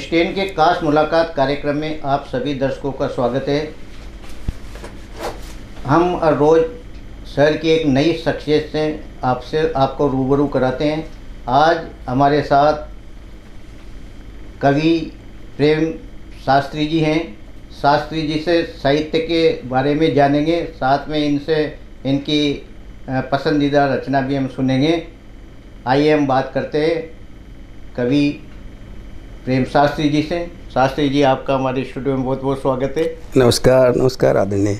Stand के खास मुलाकात कार्यक्रम में आप सभी दर्शकों का स्वागत है हम रोज़ शहर की एक नई शख्सियत से आपसे आपको रूबरू कराते हैं आज हमारे साथ कवि प्रेम शास्त्री जी हैं शास्त्री जी से साहित्य के बारे में जानेंगे साथ में इनसे इनकी पसंदीदा रचना भी हम सुनेंगे आइए हम बात करते हैं कवि प्रेम शास्त्री जी से शास्त्री जी आपका हमारे स्टूडियो में बहुत बहुत स्वागत है नमस्कार नमस्कार आदरणीय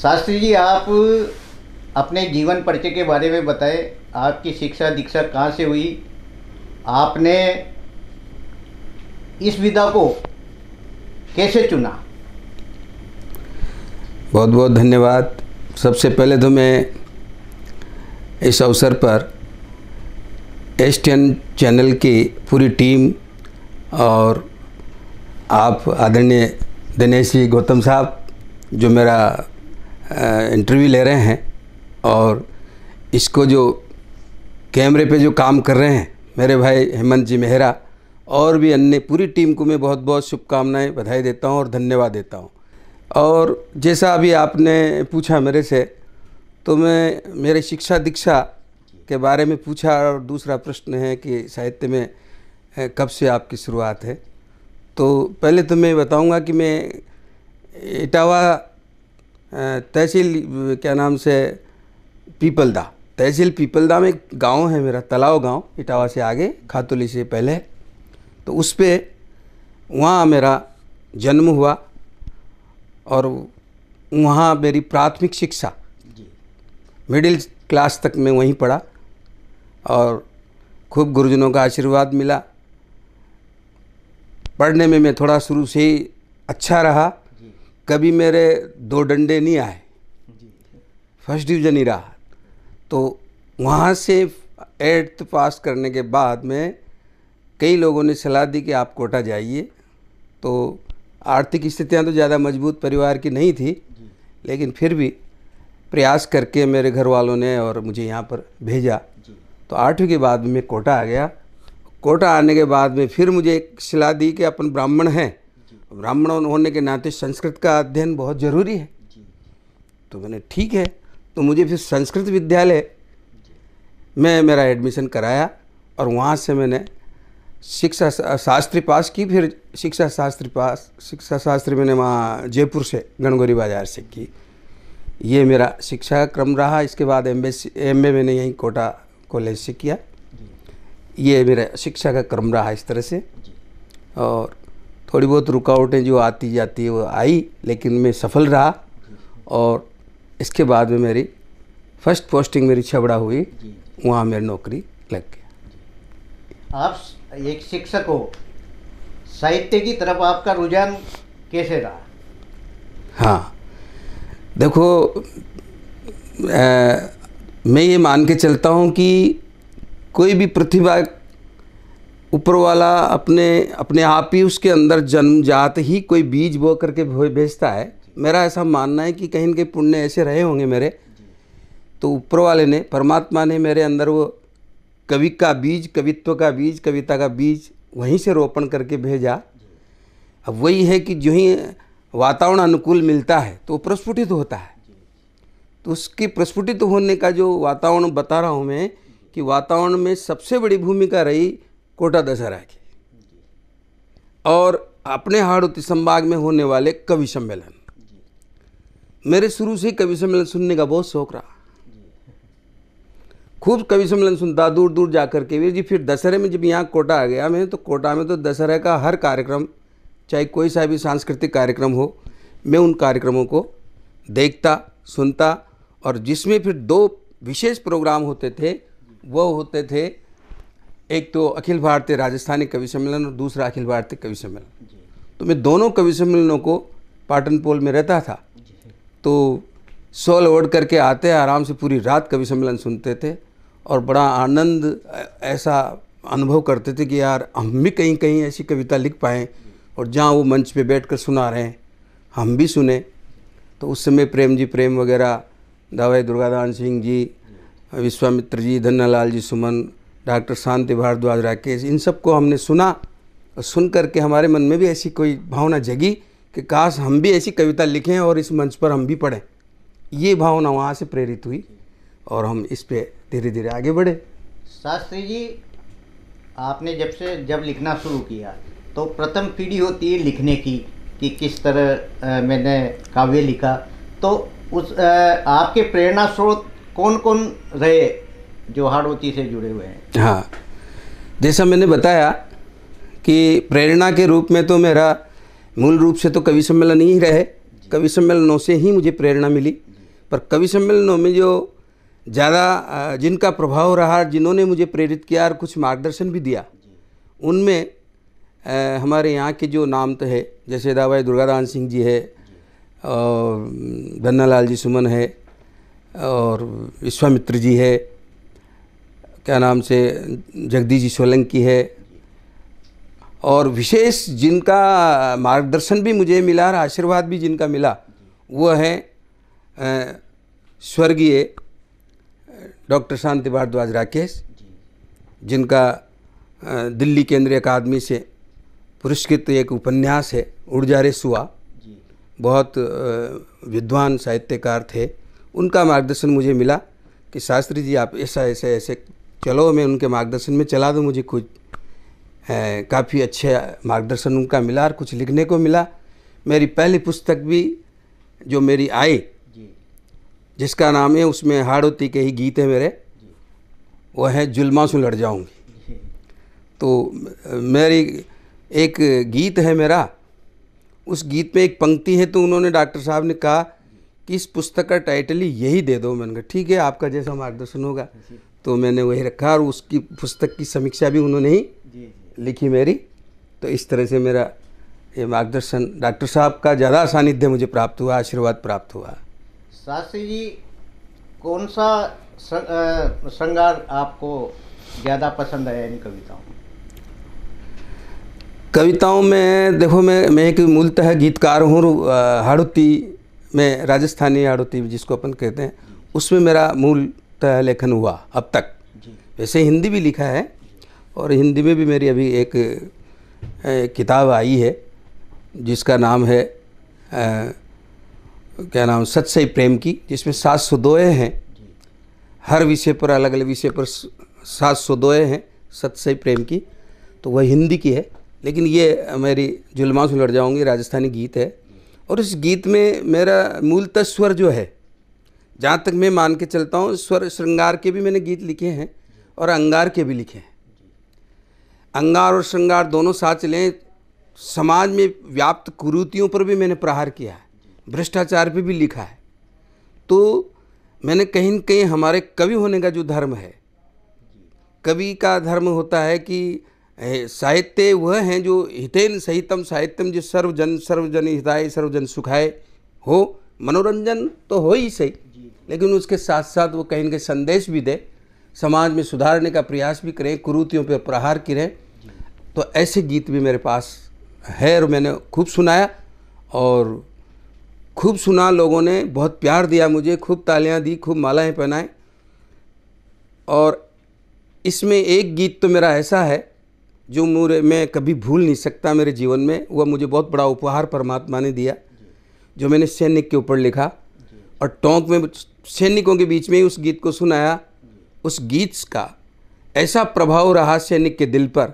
शास्त्री जी आप अपने जीवन परिचय के बारे में बताएं आपकी शिक्षा दीक्षा कहाँ से हुई आपने इस विधा को कैसे चुना बहुत बहुत धन्यवाद सबसे पहले तो मैं इस अवसर पर एस चैनल की पूरी टीम और आप आदरणीय दिनेश जी गौतम साहब जो मेरा इंटरव्यू ले रहे हैं और इसको जो कैमरे पे जो काम कर रहे हैं मेरे भाई हेमंत जी मेहरा और भी अन्य पूरी टीम को मैं बहुत बहुत शुभकामनाएं बधाई देता हूं और धन्यवाद देता हूं और जैसा अभी आपने पूछा मेरे से तो मैं मेरे शिक्षा दीक्षा के बारे में पूछा और दूसरा प्रश्न है कि साहित्य में कब से आपकी शुरुआत है तो पहले तो मैं बताऊंगा कि मैं इटावा तहसील क्या नाम से पीपलदा तहसील पीपलदा में एक गाँव है मेरा तलाव गांव इटावा से आगे खातुली से पहले तो उस पर वहाँ मेरा जन्म हुआ और वहाँ मेरी प्राथमिक शिक्षा मिडिल क्लास तक मैं वहीं पढ़ा और खूब गुरुजनों का आशीर्वाद मिला पढ़ने में मैं थोड़ा शुरू से ही अच्छा रहा कभी मेरे दो डंडे नहीं आए फर्स्ट डिवीज़न ही रहा तो वहाँ से एट्थ पास करने के बाद में कई लोगों ने सलाह दी कि आप कोटा जाइए तो आर्थिक स्थितियाँ तो ज़्यादा मजबूत परिवार की नहीं थी लेकिन फिर भी प्रयास करके मेरे घर वालों ने और मुझे यहाँ पर भेजा तो आठवीं के बाद में कोटा आ गया कोटा आने के बाद में फिर मुझे एक सलाह दी कि अपन ब्राह्मण हैं ब्राह्मण होने के नाते संस्कृत का अध्ययन बहुत ज़रूरी है तो मैंने ठीक है तो मुझे फिर संस्कृत विद्यालय में मेरा एडमिशन कराया और वहाँ से मैंने शिक्षा शास्त्री पास की फिर शिक्षा शास्त्री पास शिक्षा शास्त्री मैंने वहाँ जयपुर से गणगौरी बाजार से की ये मेरा शिक्षा क्रम रहा इसके बाद एम एम ए मैंने यहीं कोटा कॉलेज से किया ये मेरा शिक्षा का क्रम रहा इस तरह से और थोड़ी बहुत रुकावटें जो आती जाती है वो आई लेकिन मैं सफल रहा और इसके बाद में मेरी फर्स्ट पोस्टिंग मेरी छबड़ा हुई वहाँ मेरी नौकरी लग गया आप एक शिक्षक हो साहित्य की तरफ आपका रुझान कैसे रहा हाँ देखो आ, मैं ये मान के चलता हूँ कि कोई भी प्रतिभा ऊपर वाला अपने अपने आप ही उसके अंदर जन्मजात ही कोई बीज बो करके भेजता है मेरा ऐसा मानना है कि कहीं ना कहीं पुण्य ऐसे रहे होंगे मेरे तो ऊपर वाले ने परमात्मा ने मेरे अंदर वो कवि का बीज कवित्व का बीज कविता का बीज वहीं से रोपण करके भेजा अब वही है कि जो ही वातावरण अनुकूल मिलता है तो प्रस्फुटित होता है उसकी प्रस्फुटित होने का जो वातावरण बता रहा हूँ मैं कि वातावरण में सबसे बड़ी भूमिका रही कोटा दशहरा की और अपने हाड़ौती संभाग में होने वाले कवि सम्मेलन मेरे शुरू से कवि सम्मेलन सुनने का बहुत शौक रहा खूब कवि सम्मेलन सुनता दूर दूर जा कर के भी जी फिर दशहरे में जब यहाँ कोटा आ गया मैं तो कोटा में तो दशहरे का हर कार्यक्रम चाहे कोई सा भी सांस्कृतिक कार्यक्रम हो मैं उन कार्यक्रमों को देखता सुनता और जिसमें फिर दो विशेष प्रोग्राम होते थे वो होते थे एक तो अखिल भारतीय राजस्थानी कवि सम्मेलन और दूसरा अखिल भारतीय कवि सम्मेलन तो मैं दोनों कवि सम्मेलनों को पाटन पोल में रहता था तो सोल ओढ़ करके आते आराम से पूरी रात कवि सम्मेलन सुनते थे और बड़ा आनंद ऐसा अनुभव करते थे कि यार हम भी कहीं कहीं ऐसी कविता लिख पाएँ और जहाँ वो मंच पे बैठ कर सुना रहे हैं हम भी सुने तो उस समय प्रेम जी प्रेम वगैरह दावे दुर्गादान सिंह जी विश्वामित्र जी धन्नालाल जी सुमन डॉक्टर शांति भारद्वाज राकेश इन सब को हमने सुना और सुन करके हमारे मन में भी ऐसी कोई भावना जगी कि काश हम भी ऐसी कविता लिखें और इस मंच पर हम भी पढ़ें ये भावना वहाँ से प्रेरित हुई और हम इस पर धीरे धीरे आगे बढ़े शास्त्री जी आपने जब से जब लिखना शुरू किया तो प्रथम पीढ़ी होती है लिखने की कि किस तरह मैंने काव्य लिखा तो उस आपके प्रेरणा स्रोत कौन कौन रहे जो हाड़ोती से जुड़े हुए हैं हाँ जैसा मैंने बताया कि प्रेरणा के रूप में तो मेरा मूल रूप से तो कवि सम्मेलन ही रहे कवि सम्मेलनों से ही मुझे प्रेरणा मिली पर कवि सम्मेलनों में जो ज़्यादा जिनका प्रभाव रहा जिन्होंने मुझे प्रेरित किया और कुछ मार्गदर्शन भी दिया उनमें हमारे यहाँ के जो नाम तो है जैसे दावाई दुर्गादान सिंह जी है और लाल जी सुमन है और विश्वामित्र जी है क्या नाम से जगदीश जी सोलंकी है और विशेष जिनका मार्गदर्शन भी मुझे मिला और आशीर्वाद भी जिनका मिला वह है स्वर्गीय डॉक्टर शांति भारद्वाज राकेश जिनका दिल्ली केंद्रीय अकादमी से पुरस्कृत एक उपन्यास है उड़ रे सुआ बहुत विद्वान साहित्यकार थे उनका मार्गदर्शन मुझे मिला कि शास्त्री जी आप ऐसा ऐसे ऐसे चलो मैं उनके मार्गदर्शन में चला दूँ मुझे कुछ काफ़ी अच्छे मार्गदर्शन उनका मिला और कुछ लिखने को मिला मेरी पहली पुस्तक भी जो मेरी आई जिसका नाम है उसमें हाड़ोती के ही गीत है मेरे वो है जुलमा से लड़ जाऊंगी तो मेरी एक गीत है मेरा उस गीत में एक पंक्ति है तो उन्होंने डॉक्टर साहब ने कहा कि इस पुस्तक का टाइटल ही यही दे दो मैंने कहा ठीक है आपका जैसा मार्गदर्शन होगा तो मैंने वही रखा और उसकी पुस्तक की समीक्षा भी उन्होंने ही लिखी मेरी तो इस तरह से मेरा ये मार्गदर्शन डॉक्टर साहब का ज़्यादा सानिध्य मुझे प्राप्त हुआ आशीर्वाद प्राप्त हुआ शास्त्री जी कौन सा श्रृंगार आपको ज़्यादा पसंद है इन कविताओं कविताओं में देखो मैं मैं एक मूलतः गीतकार हूँ हाड़ुती में राजस्थानी हाड़ुती जिसको अपन कहते हैं उसमें मेरा मूलतः लेखन हुआ अब तक वैसे हिंदी भी लिखा है और हिंदी में भी मेरी अभी एक, एक किताब आई है जिसका नाम है आ, क्या नाम सच सही प्रेम की जिसमें सात सुदोए हैं हर विषय पर अलग अलग विषय पर सात सुदोए हैं सत सही प्रेम की तो वह हिंदी की है लेकिन ये मेरी जुलमा से लड़ जाऊँगी राजस्थानी गीत है और उस गीत में मेरा मूलतः स्वर जो है जहाँ तक मैं मान के चलता हूँ स्वर श्रृंगार के भी मैंने गीत लिखे हैं और अंगार के भी लिखे हैं अंगार और श्रृंगार दोनों साथ चलें समाज में व्याप्त कुरूतियों पर भी मैंने प्रहार किया है भ्रष्टाचार पर भी लिखा है तो मैंने कहीं न कहीं हमारे कवि होने का जो धर्म है कवि का धर्म होता है कि साहित्य वह हैं जो हितेन सहितम साहित्यम जो सर्वजन सर्वजन हिताय सर्वजन सुखाय हो मनोरंजन तो हो ही सही लेकिन उसके साथ साथ वो कहीं के संदेश भी दे समाज में सुधारने का प्रयास भी करें कुरूतियों पर प्रहार करें तो ऐसे गीत भी मेरे पास है और मैंने खूब सुनाया और खूब सुना लोगों ने बहुत प्यार दिया मुझे खूब तालियां दी खूब मालाएं पहनाएं और इसमें एक गीत तो मेरा ऐसा है जो मुझे मैं कभी भूल नहीं सकता मेरे जीवन में वह मुझे बहुत बड़ा उपहार परमात्मा ने दिया जो मैंने सैनिक के ऊपर लिखा और टोंक में सैनिकों के बीच में ही उस गीत को सुनाया उस गीत का ऐसा प्रभाव रहा सैनिक के दिल पर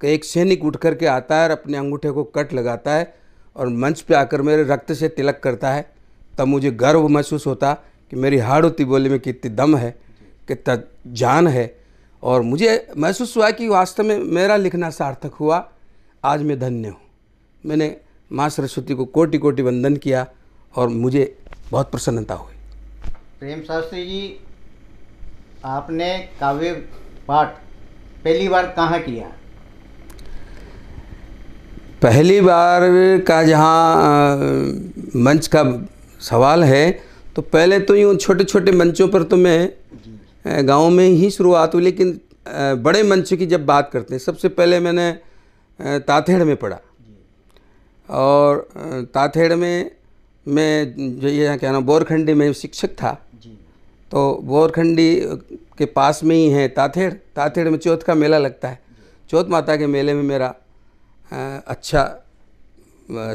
कि एक सैनिक उठ कर के आता है और अपने अंगूठे को कट लगाता है और मंच पे आकर मेरे रक्त से तिलक करता है तब मुझे गर्व महसूस होता कि मेरी हाड़ोती बोली में कितनी दम है कितना जान है और मुझे महसूस हुआ कि वास्तव में मेरा लिखना सार्थक हुआ आज मैं धन्य हूँ मैंने माँ सरस्वती को कोटि कोटि वंदन किया और मुझे बहुत प्रसन्नता हुई प्रेम शास्त्री जी आपने काव्य पाठ पहली बार कहाँ किया पहली बार का जहाँ मंच का सवाल है तो पहले तो यूँ छोटे छोटे मंचों पर तो मैं गाँव में ही शुरुआत हुई लेकिन बड़े मंच की जब बात करते हैं सबसे पहले मैंने ताथेड़ में पढ़ा और ताथेड़ में मैं जो ये कहना बोरखंडी में शिक्षक था तो बोरखंडी के पास में ही है ताथेड़ ताथेड़ में चौथ का मेला लगता है चौथ माता के मेले में मेरा अच्छा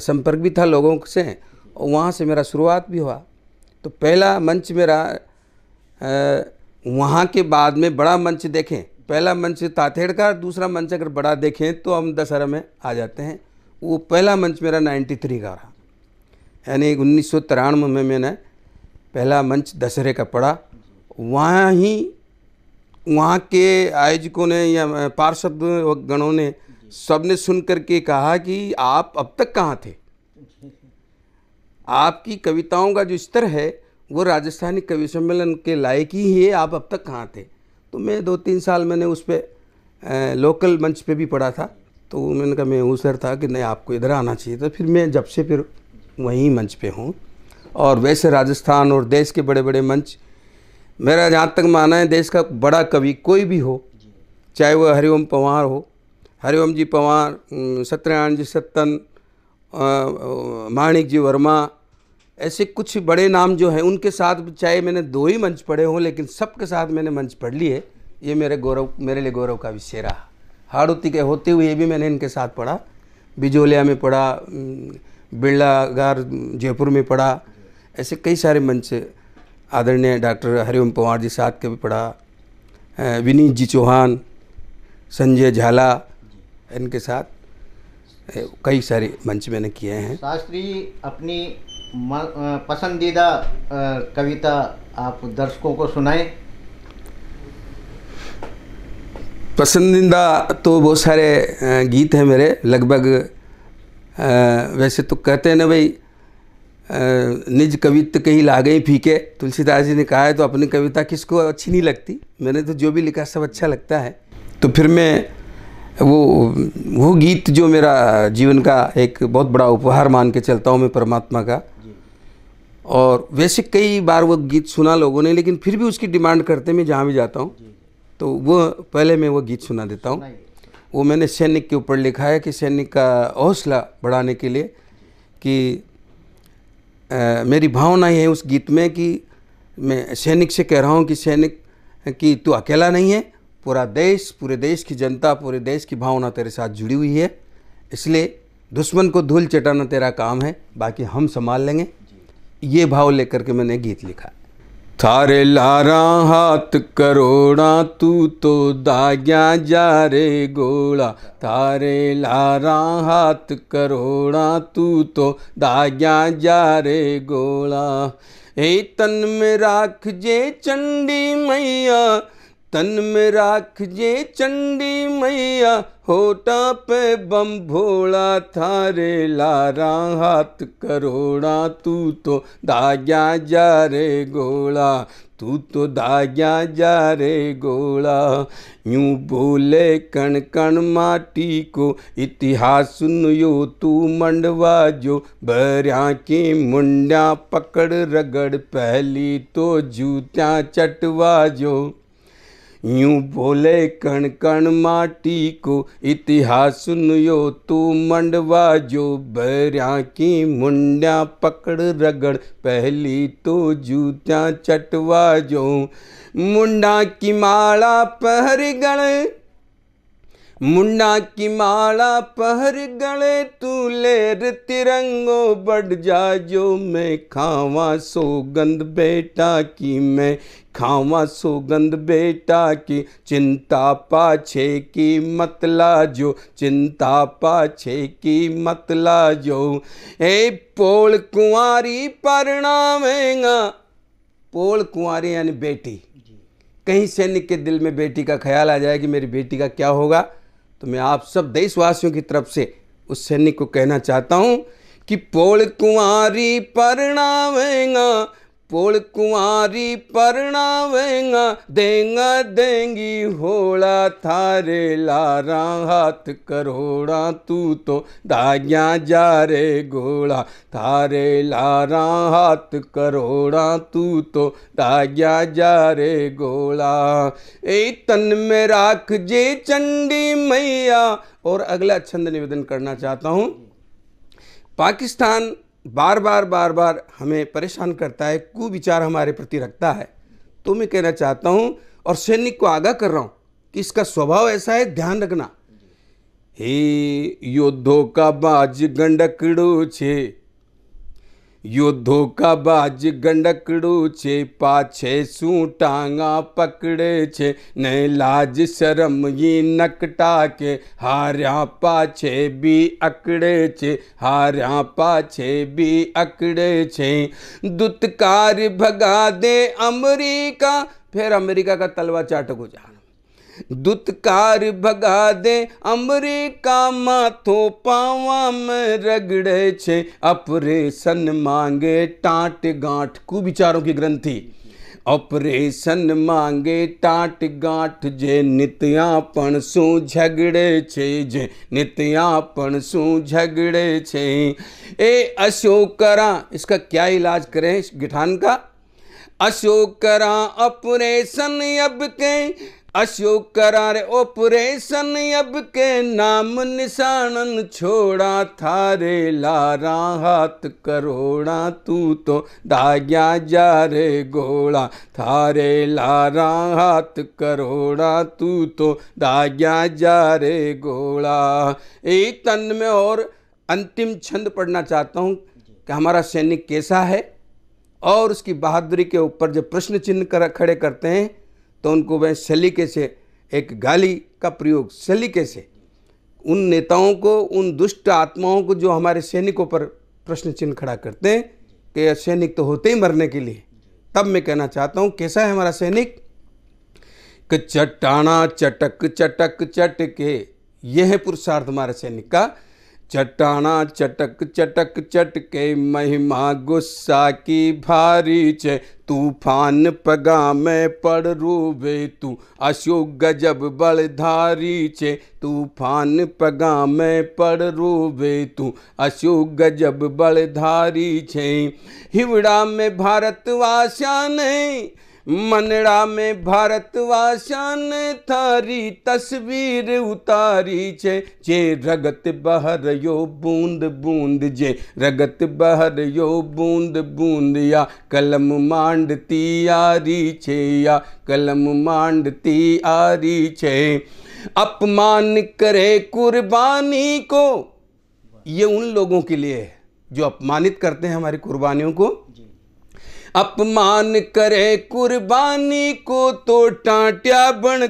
संपर्क भी था लोगों से और वहाँ से मेरा शुरुआत भी हुआ तो पहला मंच मेरा वहाँ के बाद में बड़ा मंच देखें पहला मंच ताथेड़ का दूसरा मंच अगर बड़ा देखें तो हम दशहरा में आ जाते हैं वो पहला मंच मेरा 93 का रहा यानी उन्नीस में मैंने पहला मंच दशहरे का पढ़ा वहाँ ही वहाँ के आयोजकों ने या पार्षद गणों ने सब ने सुन करके कहा कि आप अब तक कहाँ थे आपकी कविताओं का जो स्तर है वो राजस्थानी कवि सम्मेलन के लायक ही है आप अब तक कहाँ थे तो मैं दो तीन साल मैंने उस पर लोकल मंच पे भी पढ़ा था तो मैंने कहा मैं उसर था कि नहीं आपको इधर आना चाहिए तो फिर मैं जब से फिर वहीं मंच पे हूँ और वैसे राजस्थान और देश के बड़े बड़े मंच मेरा जहाँ तक मानना है देश का बड़ा कवि कोई भी हो चाहे वह हरिओम पंवार हो हरिओम जी पंवार सत्यनारायण जी सत्तन माणिक जी वर्मा ऐसे कुछ बड़े नाम जो हैं उनके साथ चाहे मैंने दो ही मंच पढ़े हों लेकिन सबके साथ मैंने मंच पढ़ लिए ये मेरे गौरव मेरे लिए गौरव का विषय रहा हाड़ोती के होते हुए भी मैंने इनके साथ पढ़ा बिजोलिया में पढ़ा बिरलागार जयपुर में पढ़ा ऐसे कई सारे मंच आदरणीय डॉक्टर हरिओम पवार जी साहब के भी पढ़ा विनीत जी चौहान संजय झाला इनके साथ कई सारे मंच मैंने किए हैं शास्त्री अपनी पसंदीदा कविता आप दर्शकों को सुनाएं पसंदीदा तो बहुत सारे गीत हैं मेरे लगभग वैसे तो कहते हैं ना भाई निज कवित्व कहीं ला गई फीके तुलसीदास जी ने कहा है तो अपनी कविता किसको अच्छी नहीं लगती मैंने तो जो भी लिखा सब अच्छा लगता है तो फिर मैं वो वो गीत जो मेरा जीवन का एक बहुत बड़ा उपहार मान के चलता हूँ मैं परमात्मा का और वैसे कई बार वो गीत सुना लोगों ने लेकिन फिर भी उसकी डिमांड करते मैं जहाँ भी जाता हूँ तो वो पहले मैं वो गीत सुना देता हूँ वो मैंने सैनिक के ऊपर लिखा है कि सैनिक का हौसला बढ़ाने के लिए कि आ, मेरी भावना है उस गीत में कि मैं सैनिक से कह रहा हूँ कि सैनिक कि तू अकेला नहीं है पूरा देश पूरे देश की जनता पूरे देश की भावना तेरे साथ जुड़ी हुई है इसलिए दुश्मन को धूल चटाना तेरा काम है बाकी हम संभाल लेंगे ये भाव लेकर के मैंने गीत लिखा थारे लारा हाथ करोड़ा तू तो दाग्या जा रे गोड़ा थारे लारा हाथ करोड़ा तू तो दाग्या जा रे गोड़ा ए तन में राख जे चंडी मैया तन में राख जे चंडी मैया होटा पे बम भोला थारे लारा हाथ करोड़ा तू तो दाग्या जा रे गोला तू तो दाग्या जा रे गोला यूं बोले कण कण माटी को इतिहास सुनियो तू मंडवा जो बरिया की मुंडा पकड़ रगड़ पहली तो जूतियाँ चटवा जो यूं बोले कण कण माटी को इतिहास सुनियो तू मंडवा जो बैरिया की मुंडिया पकड़ रगड़ पहली तो जूतियाँ चटवा जो मुंडा की माला पहर गण मुंडा की माला पहर गले तू लेर तिरंगो बढ़ जा जो मैं खावा सोगंध बेटा की मैं खावा सोगंध बेटा की चिंता पाछे की मतला जो चिंता पाछे की मतला जो ए पोल कुंवारी परणावेगा पोल कुंवारी यानी बेटी कहीं सैनिक के दिल में बेटी का ख्याल आ जाए कि मेरी बेटी का क्या होगा तो मैं आप सब देशवासियों की तरफ से उस सैनिक को कहना चाहता हूँ कि पोल कुंवारी परणावेगा पोल कुंवारी परणावेगा देंगा देंगी होला थारे लारा हाथ करोड़ा तू तो दाग्या जा रे घोड़ा थारे लारा हाथ करोड़ा तू तो दाग्या जा रे गोला ए तन में राख जे चंडी मैया और अगला छंद निवेदन करना चाहता हूँ पाकिस्तान बार बार बार बार हमें परेशान करता है कुविचार हमारे प्रति रखता है तो मैं कहना चाहता हूँ और सैनिक को आगाह कर रहा हूँ कि इसका स्वभाव ऐसा है ध्यान रखना हे योद्धों का बाज गंडकड़ो छे युद्धो का बाज गंडकड़ू छे पाछे सू टांगा पकड़े छे ने लाज शरम ये नकटा के हार्या पाछे भी अकड़े छे हार्या पाछे भी अकड़े छे दुत्कार भगा दे अमरीका फिर अमेरिका का तलवा चाटक हो जा दुत्कार भगा दे अमरीका माथो पावा में रगड़े छे ऑपरेशन मांगे टाट गांठ विचारों की ग्रंथि ऑपरेशन मांगे टाट गांठ जे नित्या पण झगड़े छे जे नित्या पण झगड़े छे ए अशोकरा इसका क्या इलाज करें गिठान का अशोक करा ऑपरेशन अब के अशोक करा रे ऑपरेशन अब के नाम निशानन छोड़ा थारे लारा हाथ करोड़ा तू तो दाग्या जा रे गोड़ा थारे लारा हाथ करोड़ा तू तो दाग्या जा रे गोड़ा एक तन में और अंतिम छंद पढ़ना चाहता हूँ कि हमारा सैनिक कैसा है और उसकी बहादुरी के ऊपर जब प्रश्न चिन्ह कर खड़े करते हैं तो उनको वह सलीके से एक गाली का प्रयोग सलीके से उन नेताओं को उन दुष्ट आत्माओं को जो हमारे सैनिकों पर प्रश्न चिन्ह खड़ा करते हैं कि सैनिक तो होते ही मरने के लिए तब मैं कहना चाहता हूँ कैसा है हमारा सैनिक कि चटाना चटक चटक चटके यह है पुरुषार्थ हमारे सैनिक का चटाना चटक चटक चटके महिमा गुस्सा की भारी छे तूफान पगा में पड़ रूबे तू अशो गजब बलधारी छे तूफान पगा में पड़ रूबे तू अशो गजब बलधारी छे हिवड़ा में भारतवासिया ने मनड़ा में भारतवासान थारी तस्वीर उतारी छे जे रगत बहर यो बूंद बूंद जे रगत बहर यो बूंद बूंद या कलम मांडती आरी छे या कलम मांडती आरी छे अपमान करे कुर्बानी को ये उन लोगों के लिए है जो अपमानित करते हैं हमारी कुर्बानियों को अपमान करे कुर्बानी को तो टाटिया बन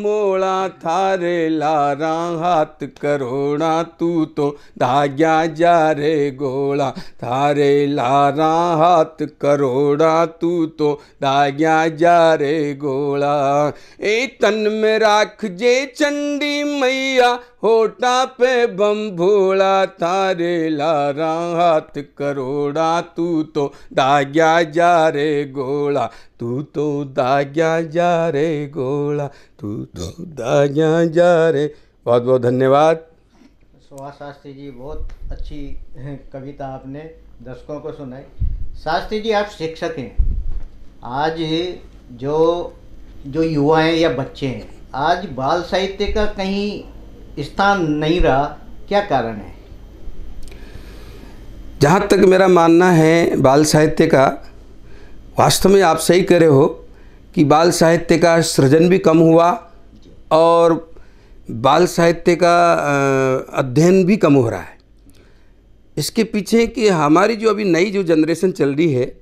मोड़ा थारे लारा हाथ करोड़ा तू तो धाग्या जा रे गोड़ा थारे लारा हाथ करोड़ा तू तो धाग्या जा रे गोड़ा ए तन में राख जे चंडी मैया होटा पे भोला तारे लारा हाथ करोड़ा तू तो दाग्या जा रे गोला तू तो दाग्या जा रे गोला तू तो दाग्या जा रे बहुत बहुत धन्यवाद सुभाष शास्त्री जी बहुत अच्छी कविता आपने दर्शकों को सुनाई शास्त्री जी आप शिक्षक हैं आज जो जो युवा हैं या बच्चे हैं आज बाल साहित्य का कहीं स्थान नहीं रहा क्या कारण है जहाँ तक मेरा मानना है बाल साहित्य का वास्तव में आप सही कह रहे हो कि बाल साहित्य का सृजन भी कम हुआ और बाल साहित्य का अध्ययन भी कम हो रहा है इसके पीछे कि हमारी जो अभी नई जो जनरेशन चल रही है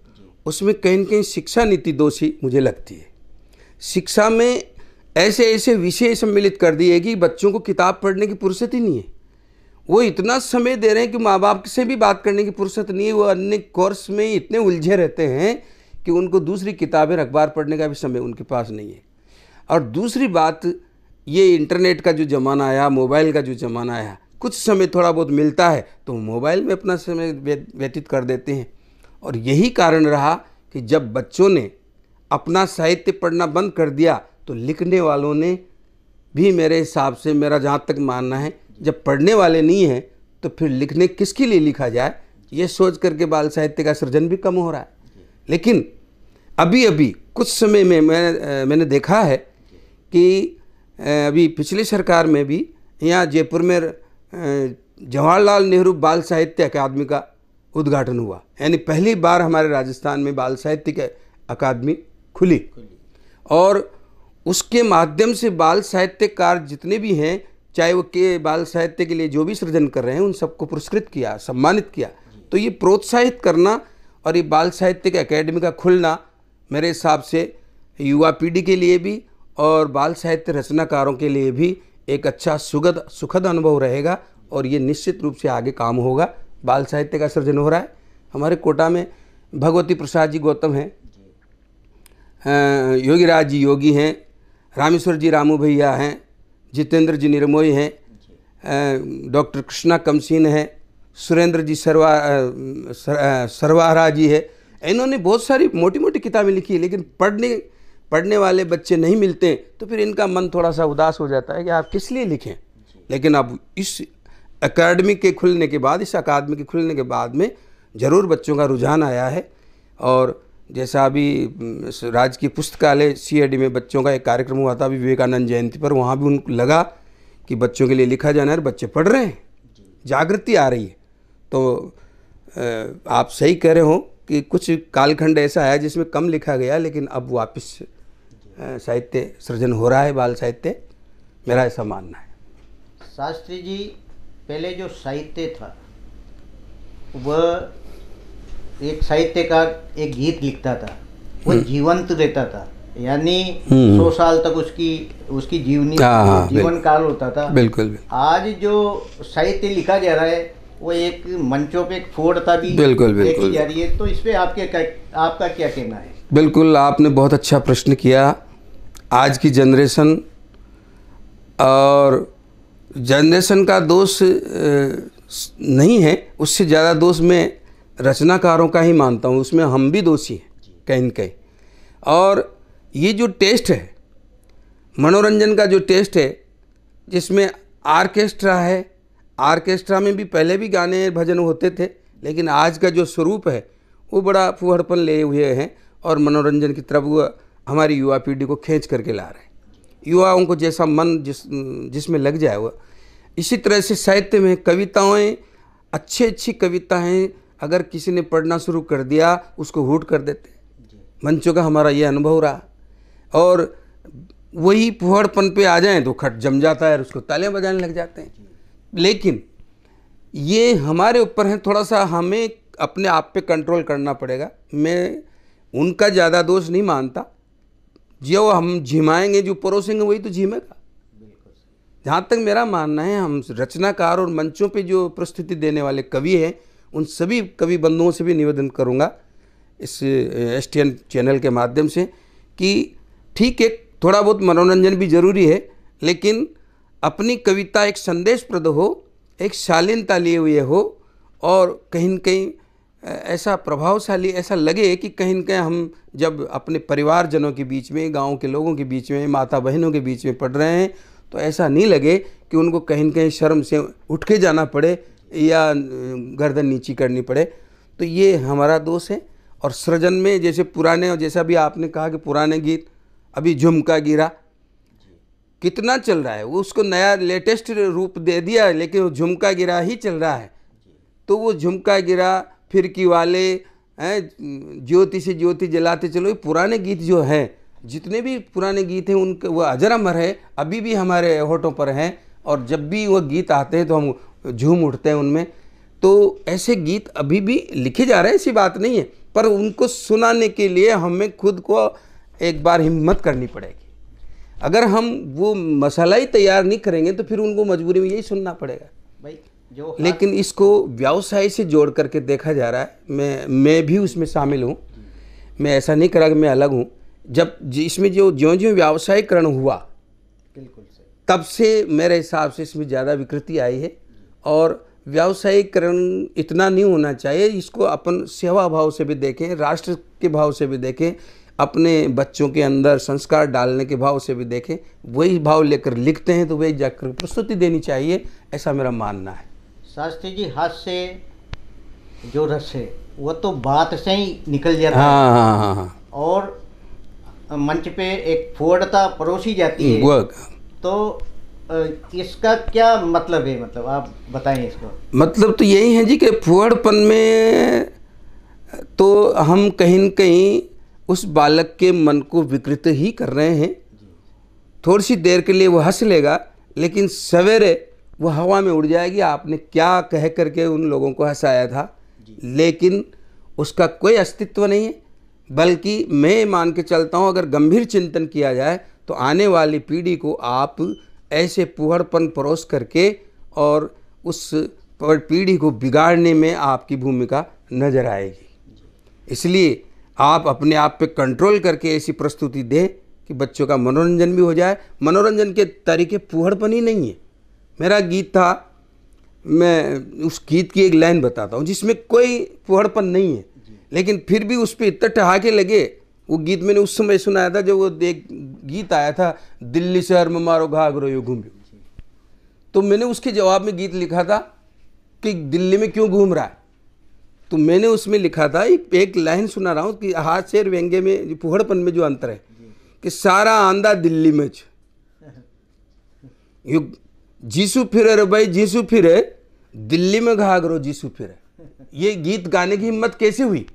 उसमें कहीं कहीं शिक्षा नीति दोषी मुझे लगती है शिक्षा में ऐसे ऐसे विषय सम्मिलित कर दिए कि बच्चों को किताब पढ़ने की फुर्सत ही नहीं है वो इतना समय दे रहे हैं कि माँ बाप से भी बात करने की फुर्सत नहीं है वो अन्य कोर्स में इतने उलझे रहते हैं कि उनको दूसरी किताबें अखबार पढ़ने का भी समय उनके पास नहीं है और दूसरी बात ये इंटरनेट का जो ज़माना आया मोबाइल का जो ज़माना आया कुछ समय थोड़ा बहुत मिलता है तो मोबाइल में अपना समय व्यतीत कर देते हैं और यही कारण रहा कि जब बच्चों ने अपना साहित्य पढ़ना बंद कर दिया तो लिखने वालों ने भी मेरे हिसाब से मेरा जहाँ तक मानना है जब पढ़ने वाले नहीं हैं तो फिर लिखने किसके लिए लिखा जाए ये सोच करके बाल साहित्य का सृजन भी कम हो रहा है लेकिन अभी अभी कुछ समय में मैं मैंने देखा है कि अभी पिछली सरकार में भी यहाँ जयपुर में जवाहरलाल नेहरू बाल साहित्य अकादमी का उद्घाटन हुआ यानी पहली बार हमारे राजस्थान में बाल साहित्य अकादमी खुली, खुली। और उसके माध्यम से बाल साहित्यकार जितने भी हैं चाहे वो के बाल साहित्य के लिए जो भी सृजन कर रहे हैं उन सबको पुरस्कृत किया सम्मानित किया तो ये प्रोत्साहित करना और ये बाल साहित्य के अकेडमी का खुलना मेरे हिसाब से युवा पीढ़ी के लिए भी और बाल साहित्य रचनाकारों के लिए भी एक अच्छा सुगद सुखद अनुभव रहेगा और ये निश्चित रूप से आगे काम होगा बाल साहित्य का सृजन हो रहा है हमारे कोटा में भगवती प्रसाद जी गौतम हैं योगीराज जी योगी हैं रामेश्वर जी रामू भैया हैं जितेंद्र जी निर्मोई हैं डॉक्टर कृष्णा कमसीन हैं सुरेंद्र जी सरवा सर, सरवाहरा जी है इन्होंने बहुत सारी मोटी मोटी किताबें लिखी लेकिन पढ़ने पढ़ने वाले बच्चे नहीं मिलते तो फिर इनका मन थोड़ा सा उदास हो जाता है कि आप किस लिए लिखें लेकिन अब इस अकेडमी के खुलने के बाद इस अकादमी के खुलने के बाद में ज़रूर बच्चों का रुझान आया है और जैसा अभी राज्य की पुस्तकालय सीएडी में बच्चों का एक कार्यक्रम हुआ था अभी विवेकानंद जयंती पर वहाँ भी उनको लगा कि बच्चों के लिए लिखा जाना है बच्चे पढ़ रहे हैं जागृति आ रही है तो आप सही कह रहे हो कि कुछ कालखंड ऐसा आया जिसमें कम लिखा गया लेकिन अब वापस साहित्य सृजन हो रहा है बाल साहित्य मेरा ऐसा मानना है शास्त्री जी पहले जो साहित्य था वह एक साहित्यकार एक गीत लिखता था वो हम्म। जीवंत रहता था यानी हम्म। सौ साल तक उसकी उसकी जीवनी हाँ, हाँ, जीवन काल होता था बिल्कुल, बिल्कुल आज जो साहित्य लिखा जा रहा है वो एक मंचों पे एक फोड़ता भी बिल्कुल बिल्कुल जा रही है तो इस पर आपके आपका क्या कहना है बिल्कुल आपने बहुत अच्छा प्रश्न किया आज की जनरेशन और जनरेशन का दोष नहीं है उससे ज़्यादा दोष मैं रचनाकारों का ही मानता हूँ उसमें हम भी दोषी हैं कहीं न कहीं और ये जो टेस्ट है मनोरंजन का जो टेस्ट है जिसमें आर्केस्ट्रा है आर्केस्ट्रा में भी पहले भी गाने भजन होते थे लेकिन आज का जो स्वरूप है वो बड़ा फुहड़पन लिए हुए हैं और मनोरंजन की तरफ वह हमारी युवा पीढ़ी को खींच करके ला रहे हैं युवाओं को जैसा मन जिस जिसमें लग जाए वह इसी तरह से साहित्य में कविताएं अच्छी अच्छी कविताएं अगर किसी ने पढ़ना शुरू कर दिया उसको हुट कर देते मंचों का हमारा ये अनुभव रहा और वही फुहड़पन पे आ जाएं तो खट जम जाता है और उसको तालियां बजाने लग जाते हैं लेकिन ये हमारे ऊपर है थोड़ा सा हमें अपने आप पे कंट्रोल करना पड़ेगा मैं उनका ज़्यादा दोष नहीं मानता जो हम झिमाएंगे जो परोसेंगे वही तो झिमेगा जहाँ तक मेरा मानना है हम रचनाकार और मंचों पे जो प्रस्तुति देने वाले कवि हैं उन सभी कवि बंधुओं से भी निवेदन करूँगा इस एस चैनल के माध्यम से कि ठीक है थोड़ा बहुत मनोरंजन भी जरूरी है लेकिन अपनी कविता एक संदेश प्रद हो एक शालीनता लिए हुए हो और कहीं न कहीं ऐसा प्रभावशाली ऐसा लगे कि कहीं न कहीं हम जब अपने परिवारजनों के बीच में गांव के लोगों के बीच में माता बहनों के बीच में पढ़ रहे हैं तो ऐसा नहीं लगे कि उनको कहीं न कहीं शर्म से उठ के जाना पड़े या गर्दन नीची करनी पड़े तो ये हमारा दोष है और सृजन में जैसे पुराने और जैसा भी आपने कहा कि पुराने गीत अभी झुमका गिरा कितना चल रहा है वो उसको नया लेटेस्ट रूप दे दिया है लेकिन वो झुमका गिरा ही चल रहा है तो वो झुमका गिरा फिरकी वाले हैं ज्योति से ज्योति जलाते चलो ये पुराने गीत जो हैं जितने भी पुराने गीत हैं उनके वो अजर अमर है अभी भी हमारे होठों पर हैं और जब भी वो गीत आते हैं तो हम झूम उठते हैं उनमें तो ऐसे गीत अभी भी लिखे जा रहे हैं ऐसी बात नहीं है पर उनको सुनाने के लिए हमें खुद को एक बार हिम्मत करनी पड़ेगी अगर हम वो मसाला ही तैयार नहीं करेंगे तो फिर उनको मजबूरी में यही सुनना पड़ेगा भाई जो हाँ- लेकिन इसको व्यवसाय से जोड़ करके देखा जा रहा है मैं मैं भी उसमें शामिल हूँ मैं ऐसा नहीं करा कि मैं अलग हूँ जब इसमें जो ज्यों ज्यों व्यावसायीकरण हुआ बिल्कुल तब से मेरे हिसाब से इसमें ज़्यादा विकृति आई है और व्यावसायिकरण इतना नहीं होना चाहिए इसको अपन सेवा भाव से भी देखें राष्ट्र के भाव से भी देखें अपने बच्चों के अंदर संस्कार डालने के भाव से भी देखें वही भाव लेकर लिखते हैं तो वही जाकर प्रस्तुति देनी चाहिए ऐसा मेरा मानना है शास्त्री जी हाथ से जो रस है वो तो बात से ही निकल जाता हाँ, है हाँ, हाँ, हाँ। और मंच पे एक फोड़ता परोसी जाती है तो इसका क्या मतलब है मतलब आप बताएं इसको मतलब तो यही है जी कि फुहड़पन में तो हम कहीं न कहीं उस बालक के मन को विकृत ही कर रहे हैं थोड़ी सी देर के लिए वो हंस लेगा लेकिन सवेरे वो हवा में उड़ जाएगी आपने क्या कह करके उन लोगों को हंसाया था लेकिन उसका कोई अस्तित्व नहीं है बल्कि मैं मान के चलता हूँ अगर गंभीर चिंतन किया जाए तो आने वाली पीढ़ी को आप ऐसे पुहड़पन परोस करके और उस पीढ़ी को बिगाड़ने में आपकी भूमिका नजर आएगी इसलिए आप अपने आप पे कंट्रोल करके ऐसी प्रस्तुति दें कि बच्चों का मनोरंजन भी हो जाए मनोरंजन के तरीके पुहड़पन ही नहीं है मेरा गीत था मैं उस गीत की एक लाइन बताता हूँ जिसमें कोई पुहड़पन नहीं है लेकिन फिर भी उस पर इतना ठहाके लगे वो गीत मैंने उस समय सुनाया था जब वो एक गीत आया था दिल्ली शहर में मारो घाघरो यो घूमियो तो मैंने उसके जवाब में गीत लिखा था कि दिल्ली में क्यों घूम रहा है तो मैंने उसमें लिखा था एक, एक लाइन सुना रहा हूँ कि हाथ शेर व्यंग्य में पुहड़पन में जो अंतर है कि सारा आंदा दिल्ली में यू जीसु फिर रे भाई जीसू फिरे दिल्ली में घाघरो जीसू फिरे ये गीत गाने की हिम्मत कैसे हुई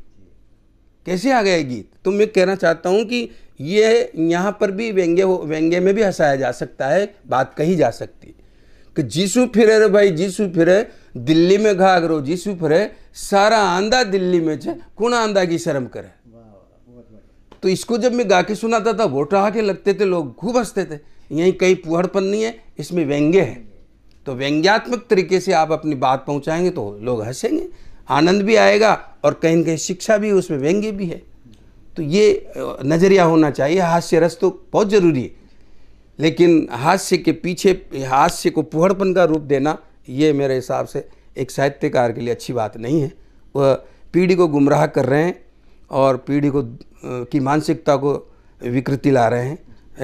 कैसे आ गया गीत तो मैं कहना चाहता हूँ कि ये यहाँ पर भी व्यंग्य व्यंग्य में भी हंसाया जा सकता है बात कही जा सकती कि जीसु फिरे रे भाई जीसु फिरे दिल्ली में घाघरो जीसु फिरे सारा आंधा दिल्ली में छे कौन आंधा की शर्म करे तो इसको जब मैं गा के सुनाता था वो आके लगते थे लोग खूब हंसते थे यहीं कहीं पुहड़पन नहीं है इसमें व्यंग्य है तो व्यंग्यात्मक तरीके से आप अपनी बात पहुंचाएंगे तो लोग हंसेंगे आनंद भी आएगा और कहीं कहीं शिक्षा भी उसमें व्यंग्य भी है तो ये नज़रिया होना चाहिए हास्य रस तो बहुत ज़रूरी है लेकिन हास्य के पीछे हास्य को पुहड़पन का रूप देना ये मेरे हिसाब से एक साहित्यकार के लिए अच्छी बात नहीं है वह पीढ़ी को गुमराह कर रहे हैं और पीढ़ी को की मानसिकता को विकृति ला रहे हैं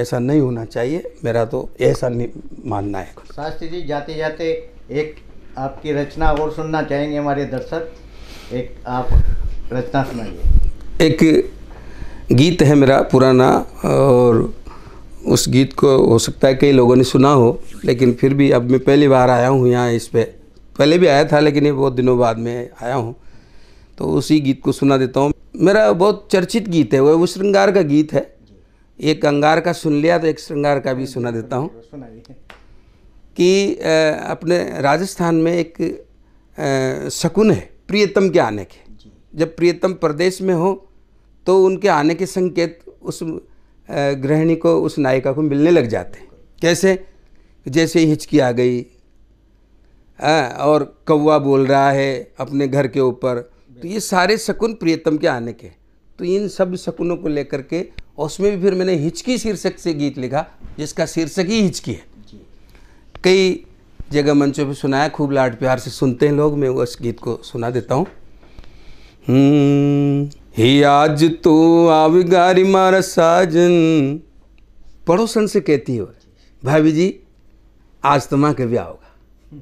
ऐसा नहीं होना चाहिए मेरा तो ऐसा नहीं मानना है शास्त्री जी जाते जाते एक आपकी रचना और सुनना चाहेंगे हमारे दर्शक एक आप रचना सुनाइए एक गीत है मेरा पुराना और उस गीत को हो सकता है कई लोगों ने सुना हो लेकिन फिर भी अब मैं पहली बार आया हूँ यहाँ इस पर पहले भी आया था लेकिन ये बहुत दिनों बाद में आया हूँ तो उसी गीत को सुना देता हूँ मेरा बहुत चर्चित गीत है वह वो श्रृंगार का गीत है एक अंगार का सुन लिया तो एक श्रृंगार का भी सुना देता हूँ कि अपने राजस्थान में एक शकुन है प्रियतम के आने के जब प्रियतम प्रदेश में हो तो उनके आने के संकेत उस गृहिणी को उस नायिका को मिलने लग जाते हैं कैसे जैसे हिचकी आ गई आ, और कौवा बोल रहा है अपने घर के ऊपर तो ये सारे शकुन प्रियतम के आने के तो इन सब शकुनों को लेकर के और उसमें भी फिर मैंने हिचकी शीर्षक से गीत लिखा जिसका शीर्षक ही हिचकी है कई जगह मंचों पे सुनाया खूब लाड प्यार से सुनते हैं लोग मैं उस गीत को सुना देता हूँ हम्म। हे आज तो आविगारी मारा साजन पड़ोसन से कहती हो भाभी जी आज तुम्हारा तो के ब्याह होगा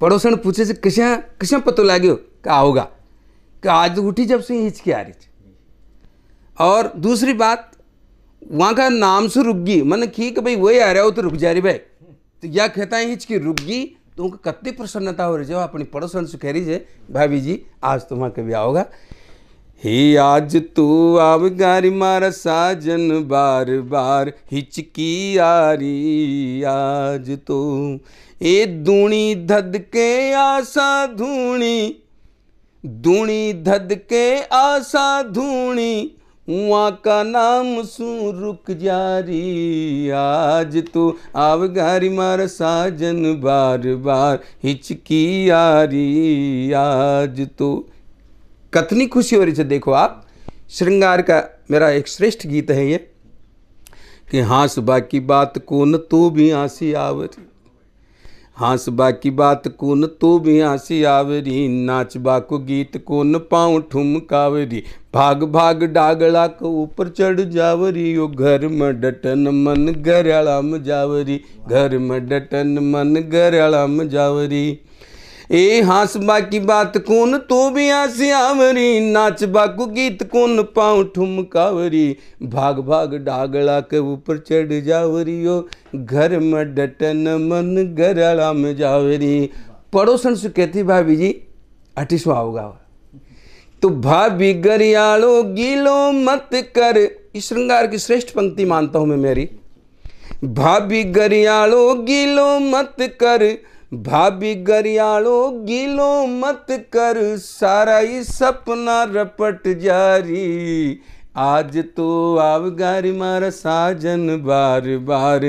पड़ोसन पूछे से किसा किसा पतो हो क्या होगा क्या आज तो उठी जब से हिचकी आ रही थी और दूसरी बात वहाँ का नाम से रुक गई मन की कि भाई वही आ रहा हो तो रुक जा रही भाई तो यह कहता है हिचकी रुक गई तो उनको कत्ती प्रसन्नता हो रही जब अपनी पड़ोसन से कह रही है भाभी जी आज तुम्हारा तो के ब्याह होगा हे आज तू गारी मारा साजन बार बार हिचकी रही आज तो ए दूणी धदके आसा धूणी दूणी धदके आसा धूनी ऊँ का नाम सू रुक रही आज तो आवगारी मारा साजन बार बार हिचकी रही आज तो कतनी खुशी हो रही थी देखो आप श्रृंगार का मेरा एक श्रेष्ठ गीत है ये कि सुबह की बात कौन तू भी हंसी आवरी सुबह की बात कौन तू भी हंसी आवरी नाच को गीत कौन पाँव ठुमकावरी भाग भाग डागला को ऊपर चढ़ जावरी यो घर में डटन मन घर में जावरी घर में डटन मन घर में जावरी ए हास बाकी बात कौन तू तो भी आसी आवरी नाचबा को गीत कौन पाँव ठुमकावरी भाग भाग डागला के ऊपर चढ़ जावरी ओ घर में डटन मन घर में जावरी पड़ोसन से कहती भाभी जी अठिसवा आओगा तो भाभी गरियालो गीलो मत कर इस श्रृंगार की श्रेष्ठ पंक्ति मानता हूँ मैं मेरी भाभी गरियालो गीलो मत कर भाभी गरियालो गिलो मत कर सारा ही सपना रपट जारी आज तो आव गारी मारा साजन बार बार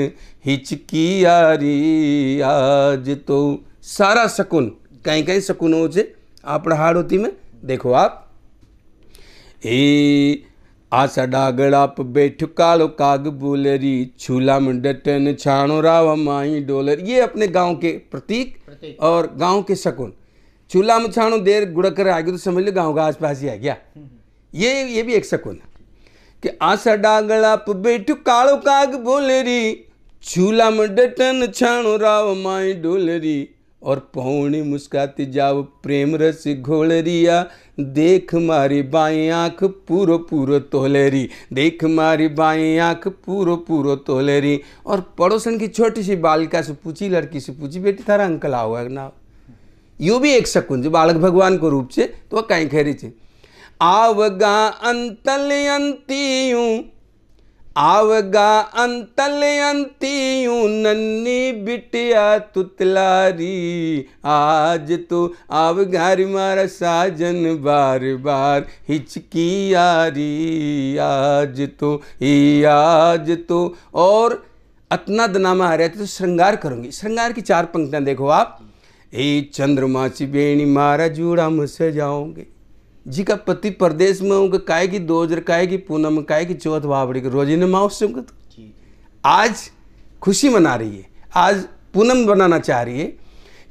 हिचकी आरी आज तो सारा सकुन कहीं कहीं सकुन हो जे आप हाड़ोती में देखो आप ए आ आसाडा गड़ाप बैठ कालो काग बोलरी छूला मुंडटन छाणो राव माई डोलर ये अपने गांव के प्रतीक, प्रतीक। और गांव के शकुन चूल्हा में छाणो देर गुड़क कर आ गया तो समझ लो गाँव का आस पास ही आ गया हम्म, हम्म। ये ये भी एक शकुन है कि आ आसा डागड़ाप बैठ कालो काग बोलरी छूला मुंडटन छाणो राव माई डोलरी और पौणी मुस्काती जाओ प्रेम रस घोलरिया देख मारी बाई आँख पूरो पूरो तोलेरी देख मारी बाई आँख पूरो पूरो तोलेरी और पड़ोसन की छोटी सी बालिका से पूछी लड़की से पूछी बेटी थारा अंकल आओ ना यू भी एक शकुन जो बालक भगवान को रूप से तो वह कहीं खेरी थी आवगा अंतल अंतियों आवगा अंतल अंतियूं नन्नी बिटिया तुतलारी आज तो घर मारा साजन बार बार हिचकी यारी आज तो ही आज तो और अतना दनामा आ रहा था तो श्रृंगार करूंगी श्रृंगार की चार पंक्तियाँ देखो आप ए चंद्रमा ची बेणी मारा जूड़ा मुझसे जाओगे जी का पति परदेश में उनका काय की हजार काय की पूनम काय की चौथ भावड़ी की रोजीने माँ उससे तो। आज खुशी मना रही है आज पूनम बनाना चाह रही है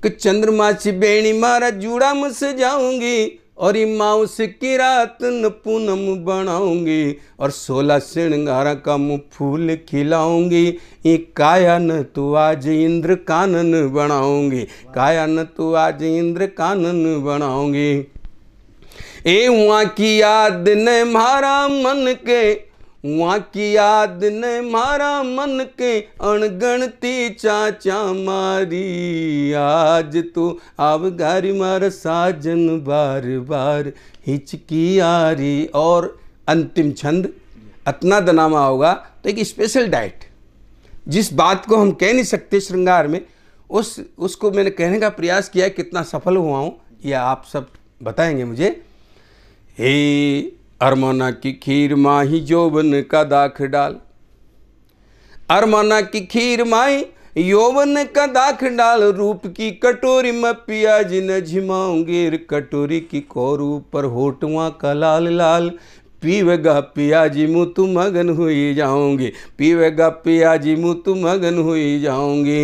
कि चंद्रमा से बेणी मारा जूड़ा मुझसे जाऊंगी और माउस की रात न पूनम बनाऊंगी और सोलह श्रृंगारा का मुँह फूल खिलाऊंगी ई काया न तो आज इंद्र कानन बनाऊंगी काया न तो आज इंद्र कानन बनाऊंगी ए वहाँ की याद ने मारा मन के वहाँ की याद ने मारा मन के अणगणती चाचा मारी आज तो गारी मार साजन बार बार हिचकी रही और अंतिम छंद अतना दनामा होगा तो एक स्पेशल डाइट जिस बात को हम कह नहीं सकते श्रृंगार में उस उसको मैंने कहने का प्रयास किया कितना सफल हुआ हूँ यह आप सब बताएंगे मुझे हे अरमाना की खीर माही जोबन का दाख डाल अरमाना की खीर माही यौवन का दाख डाल रूप की कटोरी में पिया जिन झिमाऊंगे कटोरी की कोरू पर होटवा का लाल लाल पीवेगा पिया जी मुँह तू मगन हुई जाऊंगे पीवेगा पिया जी मुँह तू मगन हुई जाऊंगे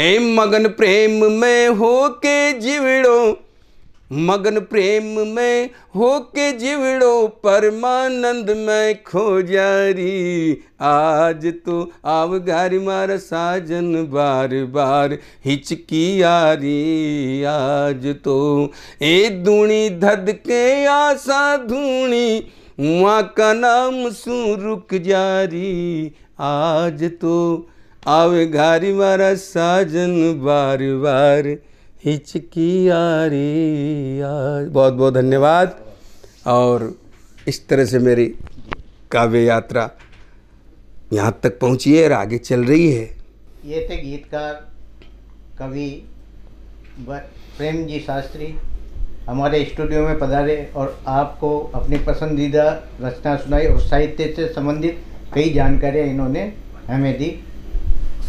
ए मगन प्रेम में हो के जीवड़ो मगन प्रेम में होके जीवड़ो परमानंद में खो जारी आज तो घर मारा साजन बार बार हिचकी आरी आज तो ए दूणी धद के आसा धूणी वहाँ का नाम सू रुक जारी आज तो आवगारी मारा साजन बार बार हिचकी आ रही बहुत बहुत धन्यवाद और इस तरह से मेरी काव्य यात्रा यहाँ तक पहुँची है और आगे चल रही है ये थे गीतकार कवि प्रेम जी शास्त्री हमारे स्टूडियो में पधारे और आपको अपनी पसंदीदा रचना सुनाई और साहित्य से संबंधित कई जानकारियाँ इन्होंने हमें दी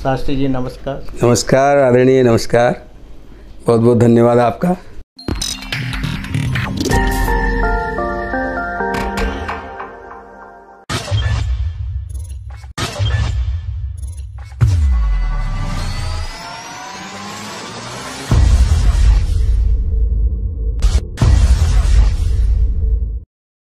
शास्त्री जी नमस्कार नमस्कार आदरणीय नमस्कार बहुत बहुत धन्यवाद आपका